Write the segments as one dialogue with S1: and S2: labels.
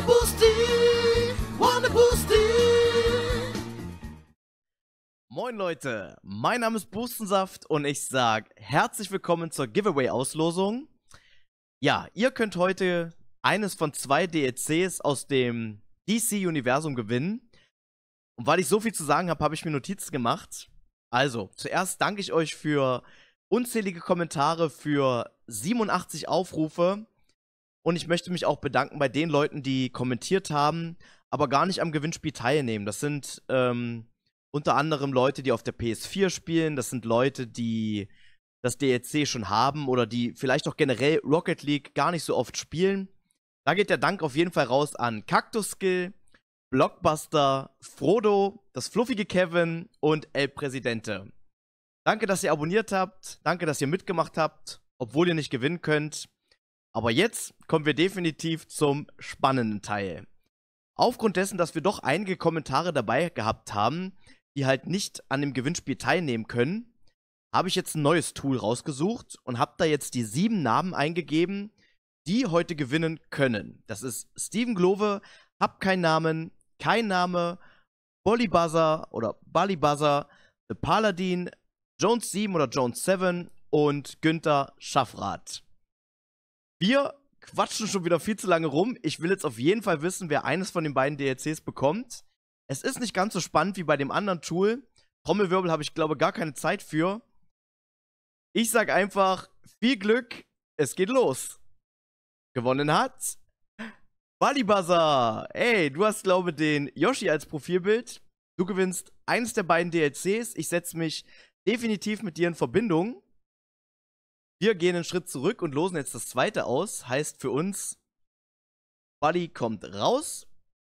S1: Wanna boosty, wanna boosty. Moin Leute, mein Name ist Bustensaft und ich sage herzlich willkommen zur Giveaway-Auslosung. Ja, ihr könnt heute eines von zwei DLCs aus dem DC-Universum gewinnen. Und weil ich so viel zu sagen habe, habe ich mir Notizen gemacht. Also, zuerst danke ich euch für unzählige Kommentare, für 87 Aufrufe. Und ich möchte mich auch bedanken bei den Leuten, die kommentiert haben, aber gar nicht am Gewinnspiel teilnehmen. Das sind ähm, unter anderem Leute, die auf der PS4 spielen. Das sind Leute, die das DLC schon haben oder die vielleicht auch generell Rocket League gar nicht so oft spielen. Da geht der Dank auf jeden Fall raus an Cactus Skill, Blockbuster, Frodo, das fluffige Kevin und El Presidente. Danke, dass ihr abonniert habt. Danke, dass ihr mitgemacht habt, obwohl ihr nicht gewinnen könnt. Aber jetzt kommen wir definitiv zum spannenden Teil. Aufgrund dessen, dass wir doch einige Kommentare dabei gehabt haben, die halt nicht an dem Gewinnspiel teilnehmen können, habe ich jetzt ein neues Tool rausgesucht und habe da jetzt die sieben Namen eingegeben, die heute gewinnen können. Das ist Steven Glove, Hab keinen Namen, Kein Name, Bolly Buzzer oder Bali Buzzer, The Paladin, Jones 7 oder Jones 7 und Günther Schaffrath. Wir quatschen schon wieder viel zu lange rum. Ich will jetzt auf jeden Fall wissen, wer eines von den beiden DLCs bekommt. Es ist nicht ganz so spannend wie bei dem anderen Tool. Trommelwirbel habe ich, glaube gar keine Zeit für. Ich sage einfach, viel Glück, es geht los. Gewonnen hat Balibazar. Ey, du hast, glaube den Yoshi als Profilbild. Du gewinnst eines der beiden DLCs. Ich setze mich definitiv mit dir in Verbindung. Wir gehen einen Schritt zurück und losen jetzt das zweite aus. Heißt für uns, Buddy kommt raus.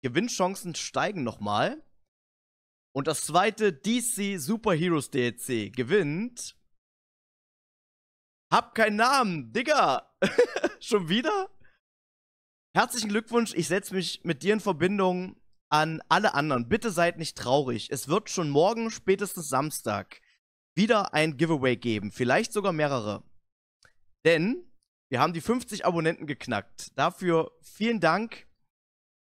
S1: Gewinnchancen steigen nochmal. Und das zweite DC Superheroes DLC gewinnt. Hab keinen Namen, Digga. Schon wieder? Herzlichen Glückwunsch, ich setze mich mit dir in Verbindung an alle anderen. Bitte seid nicht traurig. Es wird schon morgen, spätestens Samstag, wieder ein Giveaway geben. Vielleicht sogar mehrere denn wir haben die 50 Abonnenten geknackt. Dafür vielen Dank.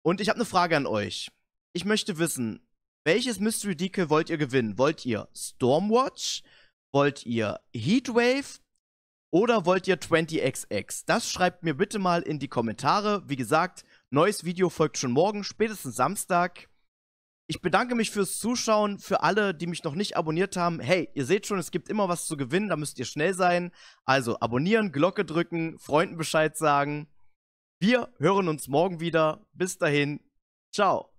S1: Und ich habe eine Frage an euch. Ich möchte wissen, welches Mystery Decal wollt ihr gewinnen? Wollt ihr Stormwatch? Wollt ihr Heatwave? Oder wollt ihr 20XX? Das schreibt mir bitte mal in die Kommentare. Wie gesagt, neues Video folgt schon morgen, spätestens Samstag. Ich bedanke mich fürs Zuschauen, für alle, die mich noch nicht abonniert haben. Hey, ihr seht schon, es gibt immer was zu gewinnen, da müsst ihr schnell sein. Also abonnieren, Glocke drücken, Freunden Bescheid sagen. Wir hören uns morgen wieder. Bis dahin, ciao.